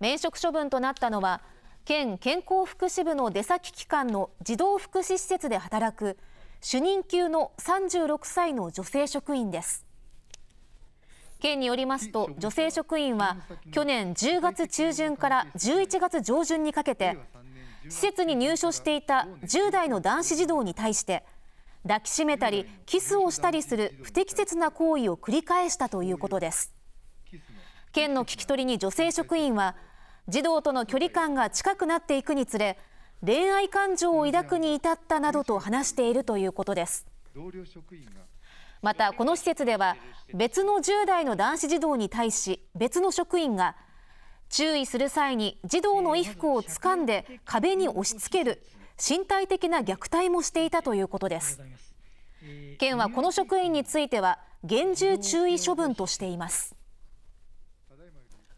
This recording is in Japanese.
免職処分となったのは県健康福祉部の出先機関の児童福祉施設で働く主任級の36歳の女性職員です県によりますと女性職員は去年10月中旬から11月上旬にかけて施設に入所していた10代の男子児童に対して抱きしめたりキスをしたりする不適切な行為を繰り返したということです県の聞き取りに女性職員は児童との距離感が近くなっていくにつれ恋愛感情を抱くに至ったなどと話しているということですまたこの施設では別の10代の男子児童に対し別の職員が注意する際に児童の衣服を掴んで壁に押し付ける身体的な虐待もしていたということです県はこの職員については厳重注意処分としています